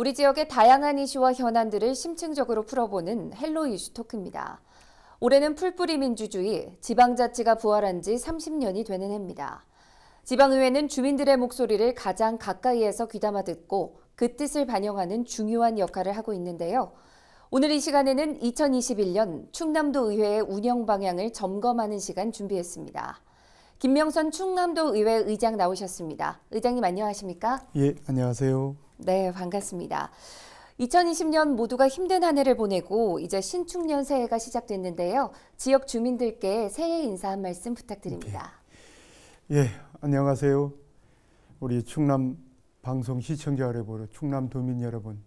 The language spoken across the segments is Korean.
우리 지역의 다양한 이슈와 현안들을 심층적으로 풀어보는 헬로 이슈 토크입니다. 올해는 풀뿌리 민주주의, 지방자치가 부활한 지 30년이 되는 해입니다. 지방의회는 주민들의 목소리를 가장 가까이에서 귀담아 듣고 그 뜻을 반영하는 중요한 역할을 하고 있는데요. 오늘 이 시간에는 2021년 충남도 의회의 운영 방향을 점검하는 시간 준비했습니다. 김명선 충남도 의회 의장 나오셨습니다. 의장님 안녕하십니까? 예, 안녕하세요. 네, 반갑습니다. 2020년 모두가 힘든 한 해를 보내고 이제 신축년 새해가 시작됐는데요. 지역 주민들께 새해 인사 한 말씀 부탁드립니다. 네. 예, 안녕하세요. 우리 충남 방송 시청자 여러분, 충남 도민 여러분,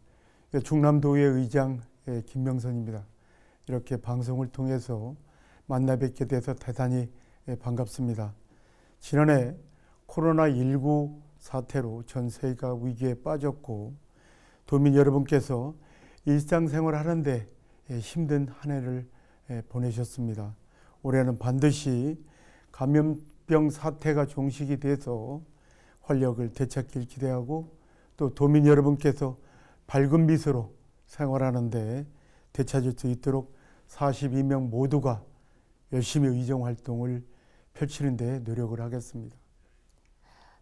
충남도의 의장 김명선입니다. 이렇게 방송을 통해서 만나 뵙게 돼서 대단히 예, 반갑습니다. 지난해 코로나19 사태로 전 세계가 위기에 빠졌고 도민 여러분께서 일상생활 하는데 예, 힘든 한 해를 예, 보내셨습니다. 올해는 반드시 감염병 사태가 종식이 돼서 활력을 되찾길 기대하고 또 도민 여러분께서 밝은 미소로 생활하는데 되찾을 수 있도록 42명 모두가 열심히 의정 활동을 펼치는 데 노력을 하겠습니다.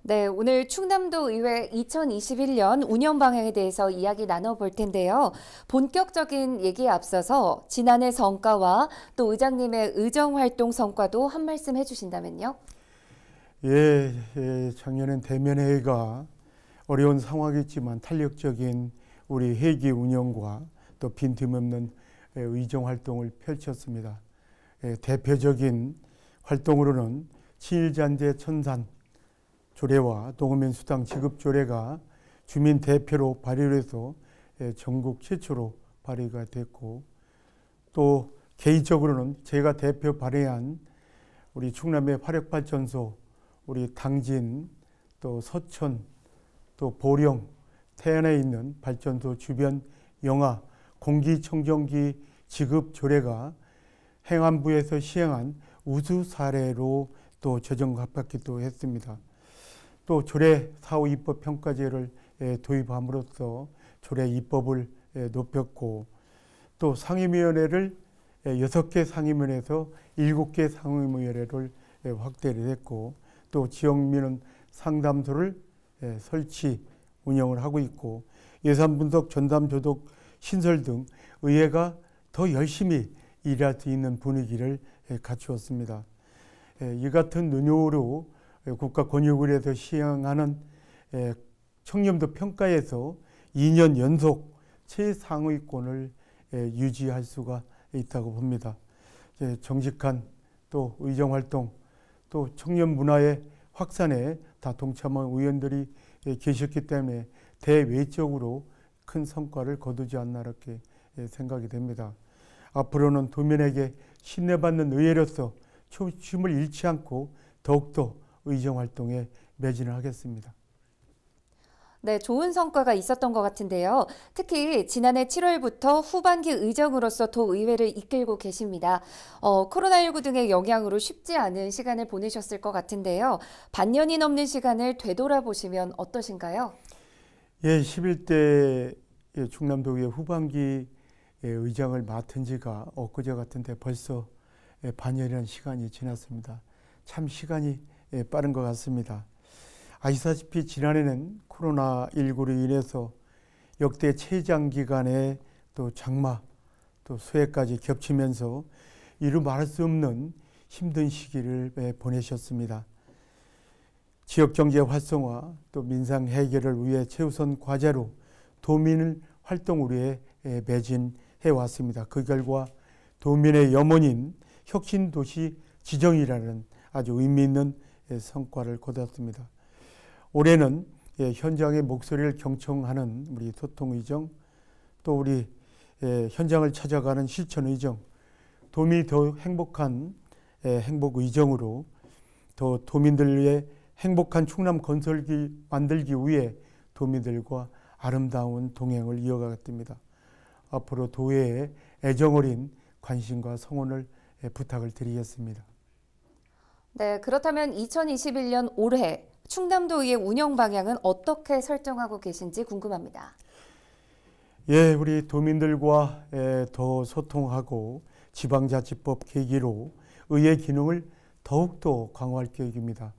네, 오늘 충남도 의회 2021년 운영 방향에 대해서 이야기 나눠볼 텐데요. 본격적인 얘기에 앞서서 지난해 성과와 또 의장님의 의정 활동 성과도 한 말씀 해주신다면요. 예, 예 작년엔 대면 회의가 어려운 상황이지만 탄력적인 우리 회기 운영과 또 빈틈없는 예, 의정 활동을 펼쳤습니다. 예, 대표적인 활동으로는 친일잔재 천산 조례와 농어민 수당 지급 조례가 주민 대표로 발의를 해서 예, 전국 최초로 발의가 됐고 또 개인적으로는 제가 대표 발의한 우리 충남의 화력발전소, 우리 당진, 또 서천, 또 보령, 태안에 있는 발전소 주변 영하 공기청정기 지급 조례가 행안부에서 시행한 우수 사례로 또 재정 합받기도 했습니다. 또 조례 사후 입법 평가제를 도입함으로써 조례 입법을 높였고 또 상임위원회를 6개 상임위원회에서 7개 상임위원회를 확대를 했고 또 지역민원 상담소를 설치 운영을 하고 있고 예산 분석 전담 조독 신설 등 의회가 더 열심히 일할 수 있는 분위기를 갖추었습니다. 이 같은 논요로 예, 국가 권익위해서 시행하는 예, 청렴도 평가에서 2년 연속 최상위권을 예, 유지할 수가 있다고 봅니다. 정직한 또 의정 활동 또 청년 문화의 확산에 다 동참한 의원들이 계셨기 때문에 대외적으로 큰 성과를 거두지 않나 이렇게 생각이 됩니다. 앞으로는 도민에게 신뢰받는 의회로서 초심을 잃지 않고 더욱더 의정 활동에 매진을 하겠습니다. 네, 좋은 성과가 있었던 것 같은데요. 특히 지난해 7월부터 후반기 의정으로서 도의회를 이끌고 계십니다. 어, 코로나19 등의 영향으로 쉽지 않은 시간을 보내셨을 것 같은데요. 반년이 넘는 시간을 되돌아보시면 어떠신가요? 예, 11대 예, 충남도의 후반기 의장을 맡은 지가 엊그제 같은데 벌써 예, 반년이라는 시간이 지났습니다. 참 시간이 예, 빠른 것 같습니다. 아시다시피 지난해는 코로나19로 인해서 역대 최장 기간에 또 장마 또 수해까지 겹치면서 이루 말할 수 없는 힘든 시기를 예, 보내셨습니다. 지역 경제 활성화 또 민상 해결을 위해 최우선 과제로 도민을 활동으로에 예, 매진해 왔습니다. 그 결과 도민의 염원인 혁신도시 지정이라는 아주 의미 있는 예, 성과를 거뒀습니다. 올해는 예, 현장의 목소리를 경청하는 우리 소통의정 또 우리 예, 현장을 찾아가는 실천의정 도민더 행복한 행복의정으로 더 도민들 위해 행복한 충남 건설기 만들기 위해 도민들과 아름다운 동행을 이어가겠습니다. 앞으로 도회에 애정어린 관심과 성원을 부탁을 드리겠습니다. 네, 그렇다면 2021년 올해 충남도의 운영 방향은 어떻게 설정하고 계신지 궁금합니다. 예, 우리 도민들과 예, 더 소통하고 지방자치법 계기로 의회 기능을 더욱더 강화할 계획입니다.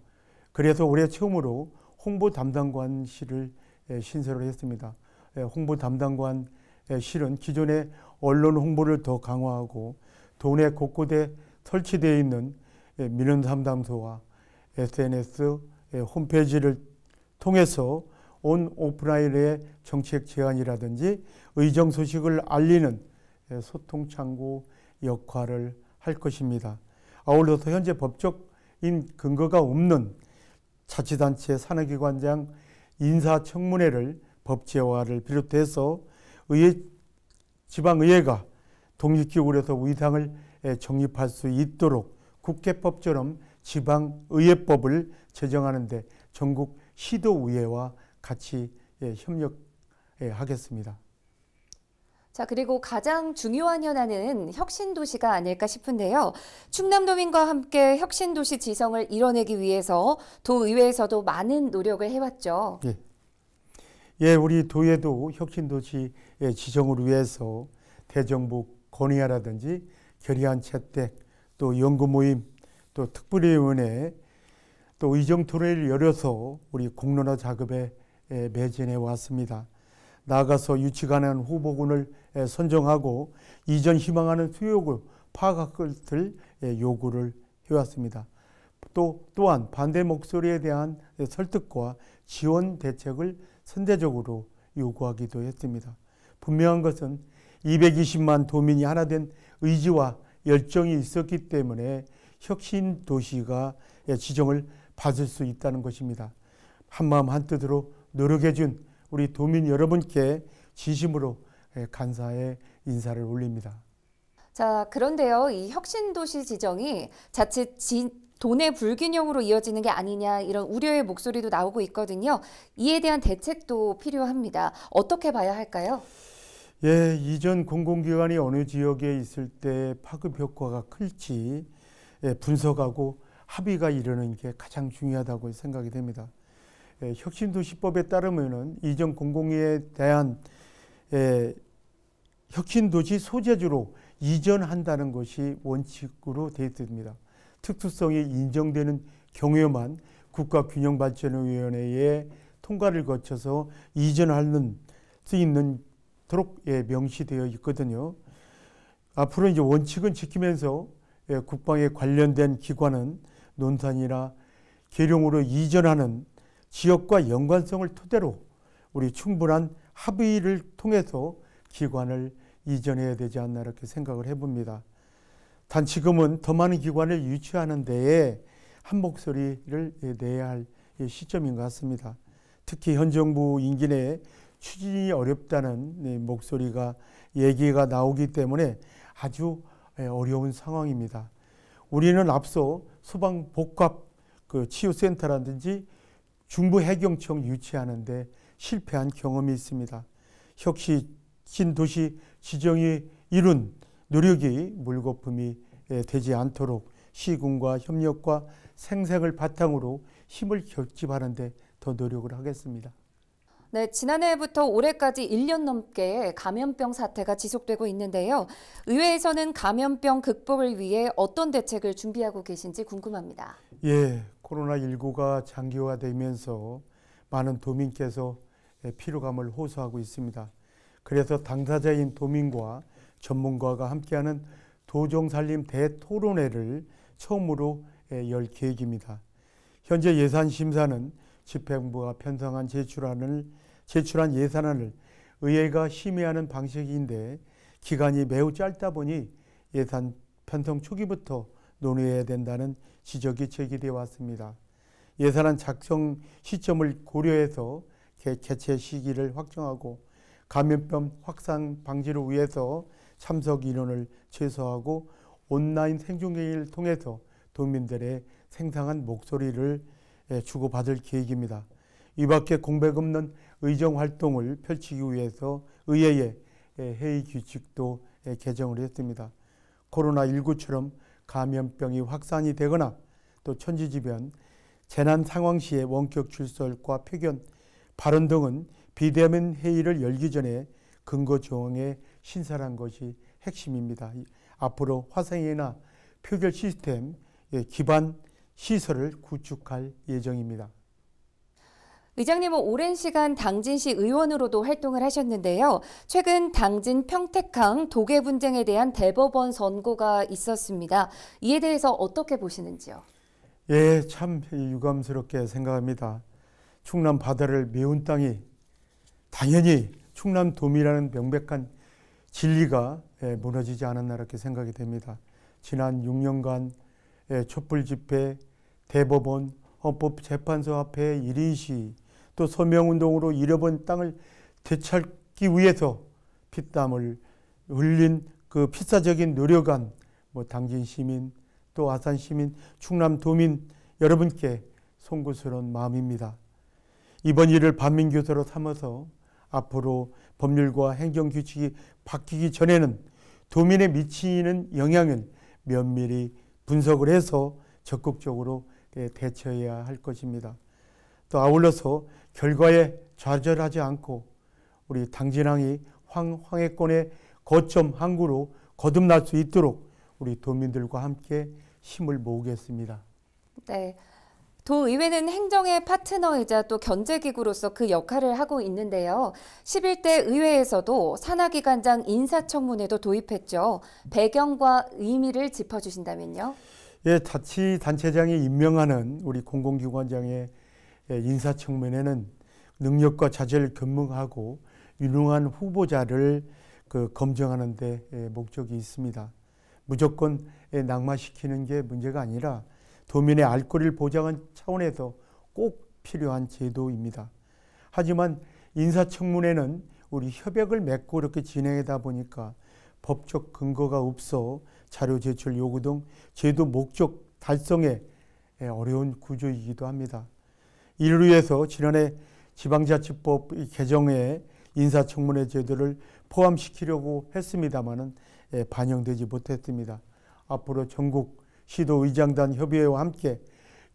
그래서 올해 처음으로 홍보 담당관실을 예, 신설을 했습니다. 예, 홍보 담당관실은 기존의 언론 홍보를 더 강화하고 도내 곳곳에 설치되어 있는 민원상담소와 예, SNS 예, 홈페이지를 통해서 온 오프라인의 정책 제안이라든지 의정 소식을 알리는 예, 소통 창구 역할을 할 것입니다. 아울러서 현재 법적인 근거가 없는 자치단체 산하기관장 인사청문회를 법제화를 비롯해서 의회, 지방의회가 독립기구로서 의상을 정립할 수 있도록 국회법처럼 지방의회법을 제정하는데 전국 시도의회와 같이 예, 협력하겠습니다. 자, 그리고 가장 중요한 현안은 혁신도시가 아닐까 싶은데요. 충남도민과 함께 혁신도시 지성을 이뤄내기 위해서 도의회에서도 많은 노력을 해왔죠. 예. 예, 우리 도에도 혁신도시 예, 지정을 위해서 대정부 건의안라든지 결의안 채택, 또 연구 모임, 또 특별위원회, 또 의정 토론회를 열어서 우리 공론화 작업에 매진해 왔습니다. 나가서 유치 가한 후보군을 선정하고 이전 희망하는 수요를 파악할 것을 요구를 해왔습니다. 또 또한 반대 목소리에 대한 설득과 지원 대책을 선제적으로 요구하기도 했습니다. 분명한 것은 220만 도민이 하나 된 의지와 열정이 있었기 때문에 혁신 도시가 예, 지정을 받을 수 있다는 것입니다. 한마음 한뜻으로 노력해 준 우리 도민 여러분께 진심으로 간사의 예, 인사를 올립니다. 자, 그런데요. 이 혁신 도시 지정이 자칫 지, 돈의 불균형으로 이어지는 게 아니냐 이런 우려의 목소리도 나오고 있거든요. 이에 대한 대책도 필요합니다. 어떻게 봐야 할까요? 예, 이전 공공기관이 어느 지역에 있을 때 파급 효과가 클지 예, 분석하고 합의가 이르는 게 가장 중요하다고 생각이 됩니다. 예, 혁신도시법에 따르면 이전 공공에 대한 예, 혁신도시 소재주로 이전한다는 것이 원칙으로 되어 있습니다. 특수성이 인정되는 경우에만 국가균형발전위원회에 통과를 거쳐서 이전하는 수 있는 않도록 예, 명시되어 있거든요. 앞으로 이제 원칙은 지키면서 예, 국방에 관련된 기관은 논산이나 계룡으로 이전하는 지역과 연관성을 토대로 우리 충분한 합의를 통해서 기관을 이전해야 되지 않나 이렇게 생각을 해봅니다. 단 지금은 더 많은 기관을 유치하는 데에 한 목소리를 내야 할 시점인 것 같습니다. 특히 현 정부 임기 내에 추진이 어렵다는 목소리가 얘기가 나오기 때문에 아주 예, 어려운 상황입니다. 우리는 앞서 소방복합 그 치유센터라든지 중부해경청 유치하는데 실패한 경험이 있습니다. 혁신 신도시 지정이 이룬 노력이 물거품이 예, 되지 않도록 시군과 협력과 생색을 바탕으로 힘을 결집하는 데더 노력을 하겠습니다. 네, 지난해부터 올해까지 1년 넘게 감염병 사태가 지속되고 있는데요. 의회에서는 감염병 극복을 위해 어떤 대책을 준비하고 계신지 궁금합니다. 예, 코로나19가 장기화되면서 많은 도민께서 피로감을 호소하고 있습니다. 그래서 당사자인 도민과 전문가가 함께하는 도정살림 대토론회를 처음으로 예, 열 계획입니다. 현재 예산심사는 집행부가 편성한 제출안을 제출한 예산안을 의회가 심의하는 방식인데 기간이 매우 짧다 보니 예산 편성 초기부터 논의해야 된다는 지적이 제기되어 왔습니다. 예산안 작성 시점을 고려해서 개최 시기를 확정하고 감염병 확산 방지를 위해서 참석 인원을 최소화하고 온라인 생중계를 통해서 도민들의 생생한 목소리를 주고받을 계획입니다. 이 밖에 공백 없는 의정 활동을 펼치기 위해서 의회의 회의 규칙도 개정을 했습니다. 코로나19처럼 감염병이 확산이 되거나 또 천지지변, 재난 상황 시의 원격 출설과 표견, 발언 등은 비대면 회의를 열기 전에 근거 조항에 신설한 것이 핵심입니다. 앞으로 화상회의나 표결 시스템 기반 시설을 구축할 예정입니다. 의장님은 오랜 시간 당진시 의원으로도 활동을 하셨는데요. 최근 당진 평택항 도계 분쟁에 대한 대법원 선고가 있었습니다. 이에 대해서 어떻게 보시는지요? 예, 참 유감스럽게 생각합니다. 충남 바다를 메운 땅이 당연히 충남 도미라는 명백한 진리가 예, 무너지지 않았나 이렇게 생각이 됩니다. 지난 6년간 예, 촛불 집회, 대법원, 헌법재판소 앞에 일인 시또 서명운동으로 잃어본 땅을 되찾기 위해서 피땀을 흘린 그필사적인 노력한 뭐 당진 시민 또 아산 시민 충남 도민 여러분께 송구스러운 마음입니다. 이번 일을 반민교사로 삼아서 앞으로 법률과 행정규칙이 바뀌기 전에는 도민에 미치는 영향은 면밀히 분석을 해서 적극적으로 예, 대처해야 할 것입니다. 또 아울러서 결과에 좌절하지 않고 우리 당진항이 황, 해권의 거점 항구로 거듭날 수 있도록 우리 도민들과 함께 힘을 모으겠습니다. 네. 도의회는 행정의 파트너이자 또 견제기구로서 그 역할을 하고 있는데요. 11대 의회에서도 산하기관장 인사청문회도 도입했죠. 배경과 의미를 짚어주신다면요. 예, 자치단체장이 임명하는 우리 공공기관장의 예, 인사 청문회는 능력과 자질을 겸명하고 유능한 후보자를 그 검증하는 데 예, 목적이 있습니다. 무조건 예, 낙마시키는 게 문제가 아니라 도민의 알 권리를 보장한 차원에서 꼭 필요한 제도입니다. 하지만 인사청문회는 우리 협약을 맺고 이렇게 진행하다 보니까 법적 근거가 없어 자료 제출 요구 등 제도 목적 달성에 어려운 구조이기도 합니다. 이를 위해서 지난해 지방자치법 개정에 인사청문회 제도를 포함시키려고 했습니다마는 예, 반영되지 못했습니다. 앞으로 전국 시도의장단 협의회와 함께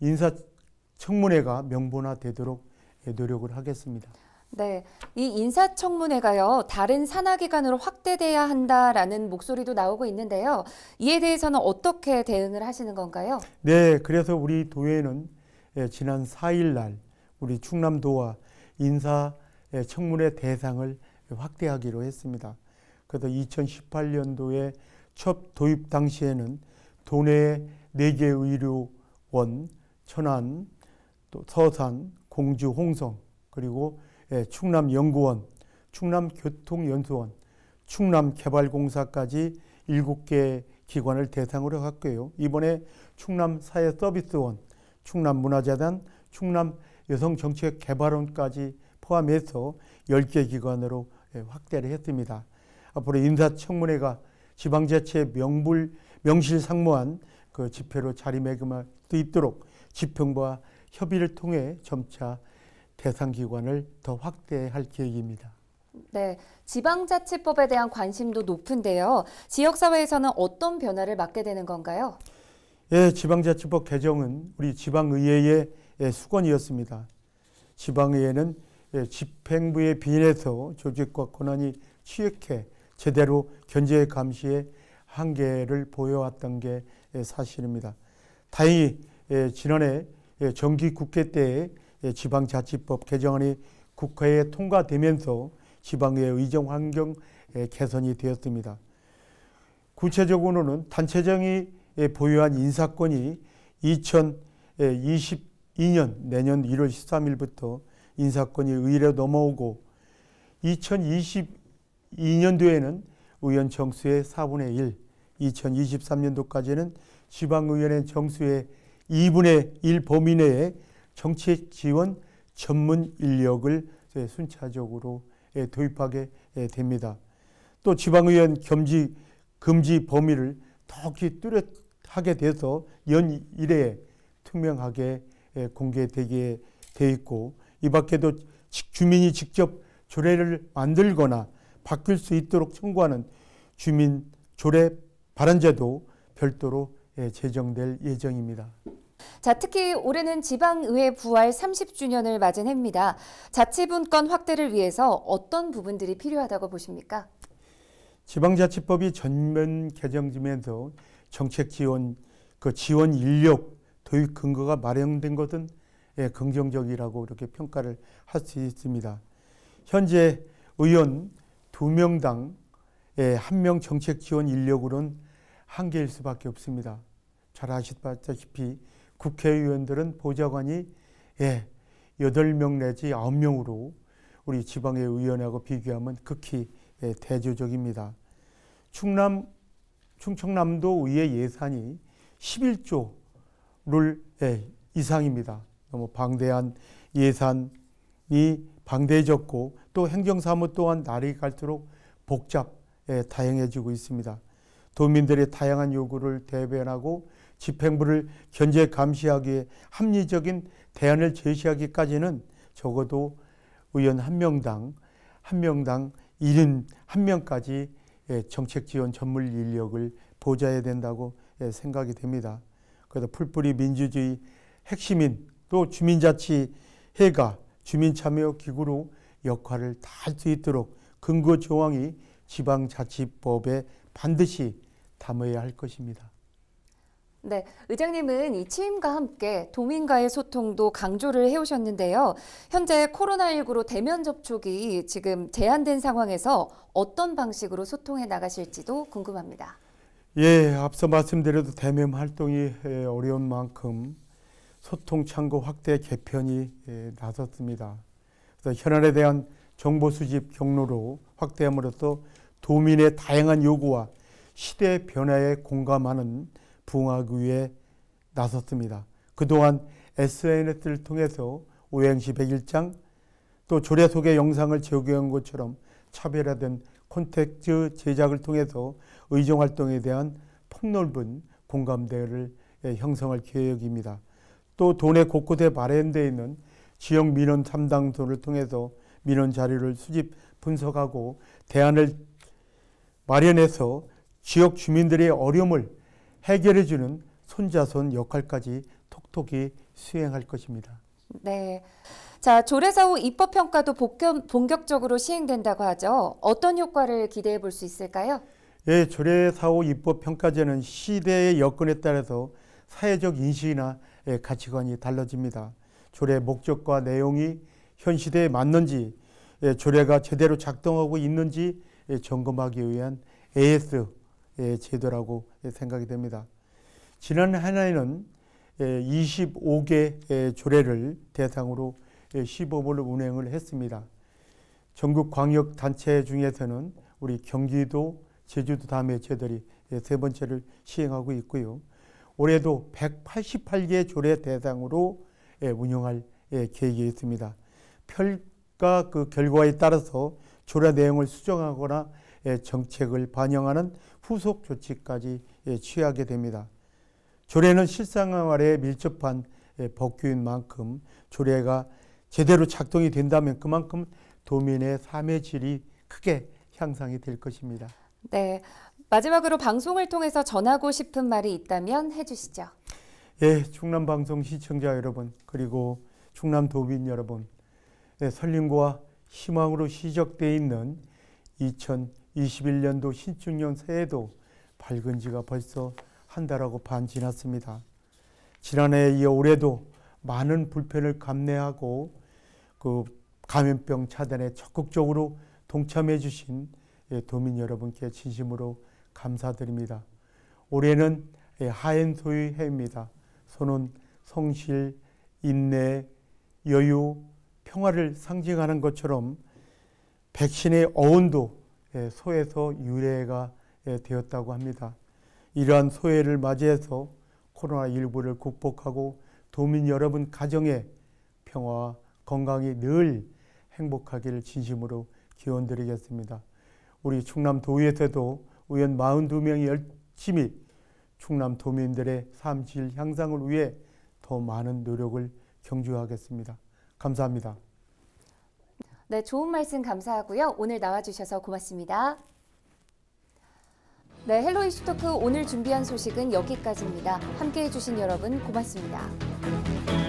인사청문회가 명분화되도록 예, 노력을 하겠습니다. 네, 이 인사청문회가요 다른 산하기관으로 확대돼야 한다라는 목소리도 나오고 있는데요. 이에 대해서는 어떻게 대응을 하시는 건가요? 네, 그래서 우리 도회는 예, 지난 4일 날 우리 충남도와 인사 예, 청문회 대상을 확대하기로 했습니다. 그래서 2018년도에 첫 도입 당시에는 도내 4개 의료원, 천안, 또 서산, 공주, 홍성, 그리고 예, 충남연구원, 충남교통연수원, 충남개발공사까지 7개 기관을 대상으로 했고요. 이번에 충남사회서비스원, 충남문화재단, 충남 여성정책 개발원까지 포함해서 10개 기관으로 예, 확대를 했습니다. 앞으로 인사청문회가 지방자치의 명불, 명실상무한 그 집회로 자리매김할 수 있도록 지평과 협의를 통해 점차 대상 기관을 더 확대할 계획입니다. 네, 지방자치법에 대한 관심도 높은데요. 지역사회에서는 어떤 변화를 맡게 되는 건가요? 예, 지방자치법 개정은 우리 지방의회의 예, 수건이었습니다. 지방의회는 예, 집행부에 비례해서 조직과 권한이 취약해 제대로 견제 감시의 한계를 보여왔던 게 예, 사실입니다. 다행히 지난해 정기 국회 때 지방자치법 개정안이 국회에 통과되면서 지방의 의정 환경 개선이 되었습니다. 구체적으로는 단체장이 보유한 인사권이 2022년 내년 1월 13일부터 인사권이 의뢰로 넘어오고 2022년도에는 의원 정수의 4분의 1, 2023년도까지는 지방의원의 정수의 2분의 1 범위 내에 정치 지원 전문 인력을 예, 순차적으로 예, 도입하게 예, 됩니다. 또 지방의원 겸직 금지 범위를 더욱 뚜렷 하게 돼서 연 1회 투명하게 예, 공개되게 되어 있고 이 밖에도 주민이 직접 조례를 만들거나 바뀔 수 있도록 청구하는 주민 조례 발언제도 별도로 예, 제정될 예정입니다. 자, 특히 올해는 지방의회 부활 30주년을 맞은 해입니다. 자치분권 확대를 위해서 어떤 부분들이 필요하다고 보십니까? 지방자치법이 전면 개정되면서 정책 지원, 그 지원 인력 도입 근거가 마련된 것은 예, 긍정적이라고 이렇게 평가를 할 수 있습니다. 현재 의원 2명당 예, 1명 정책 지원 인력으로는 한개일 수밖에 없습니다. 잘 아시다시피 국회의원들은 보좌관이 예, 8명 내지 9명으로 우리 지방의 의원하고 비교하면 극히 예, 대조적입니다. 충남 충청남도 의회 예산이 11조 를 예, 이상입니다. 너무 방대한 예산이 방대해졌고 또 행정사무 또한 날이 갈수록 복잡 예, 다양해지고 있습니다. 도민들의 다양한 요구를 대변하고 집행부를 견제 감시하기 에 합리적인 대안을 제시하기까지는 적어도 의원 한 명당 한 명당 1인 한 명까지 예, 정책 지원 전문 인력을 보좌해야 된다고 예, 생각이 됩니다. 그래서 풀뿌리 민주주의 핵심인 또 주민자치회가 주민참여기구로 역할을 다할 수 있도록 근거 조항이 지방자치법에 반드시 담아야 할 것입니다. 네, 의장님은 이 취임과 함께 도민과의 소통도 강조를 해오셨는데요. 현재 코로나19로 대면 접촉이 지금 제한된 상황에서 어떤 방식으로 소통해 나가실지도 궁금합니다. 예, 앞서 말씀드려도 대면 활동이 예, 어려운 만큼 소통 창구 확대 개편이 예, 나섰습니다. 그래서 현안에 대한 정보 수집 경로로 확대함으로써 도민의 다양한 요구와 시대 변화에 공감하는 부응하기 위해 나섰습니다. 그동안 SNS를 통해서 오행시 101장 또 조례 속의 영상을 제공한 것처럼 차별화된 콘텐츠 제작을 통해서 의정 활동에 대한 폭넓은 공감대를 예, 형성할 계획입니다. 또 도내 곳곳에 마련되어 있는 지역 민원 담당소를 통해서 민원 자료를 수집 분석하고 대안을 마련해서 지역 주민들의 어려움을 해결해주는 손자손 역할까지 톡톡히 수행할 것입니다. 네. 자, 조례사후 입법평가도 복견, 본격적으로 시행된다고 하죠. 어떤 효과를 기대해 볼 수 있을까요? 예, 조례사후 입법평가제는 시대의 여건에 따라서 사회적 인식이나 예, 가치관이 달라집니다. 조례 목적과 내용이 현 시대에 맞는지, 예, 조례가 제대로 작동하고 있는지 예, 점검하기 위한 AS 예, 제도라고 생각이 됩니다. 지난 한 해에는 25개 예, 예, 조례를 대상으로 시범을 운행을 했습니다. 전국 광역 단체 중에서는 우리 경기도, 제주도 다음에 저들이 세 번째를 시행하고 있고요. 올해도 188개 조례 대상으로 운영할 계획이 있습니다. 평가 그 결과에 따라서 조례 내용을 수정하거나 정책을 반영하는 후속 조치까지 예, 취하게 됩니다. 조례는 실생활에 밀접한 예, 법규인 만큼 조례가 제대로 작동이 된다면 그만큼 도민의 삶의 질이 크게 향상이 될 것입니다. 네. 마지막으로 방송을 통해서 전하고 싶은 말이 있다면 해주시죠. 예, 충남 방송 시청자 여러분 그리고 충남 도민 여러분 예, 설림과 희망으로 시적돼 있는 21년도 신축년 새해도 밝은 지가 벌써 한 달하고 반 지났습니다. 지난해에 이어 올해도 많은 불편을 감내하고 그 감염병 차단에 적극적으로 동참해 주신 예, 도민 여러분께 진심으로 감사드립니다. 올해는 예, 하엔소의 해입니다. 소는 성실, 인내, 여유, 평화를 상징하는 것처럼 백신의 어원도 예, 소에서 유래가 예, 되었다고 합니다. 이러한 소해를 맞이해서 코로나19를 극복하고 도민 여러분 가정에 평화와 건강이 늘 행복하기를 진심으로 기원드리겠습니다. 우리 충남 도의회에서도 의원 42명이 열심히 충남 도민들의 삶질 향상을 위해 더 많은 노력을 경주하겠습니다. 감사합니다. 네, 좋은 말씀 감사하고요. 오늘 나와주셔서 고맙습니다. 네, 헬로 이슈토크 오늘 준비한 소식은 여기까지입니다. 함께해 주신 여러분 고맙습니다.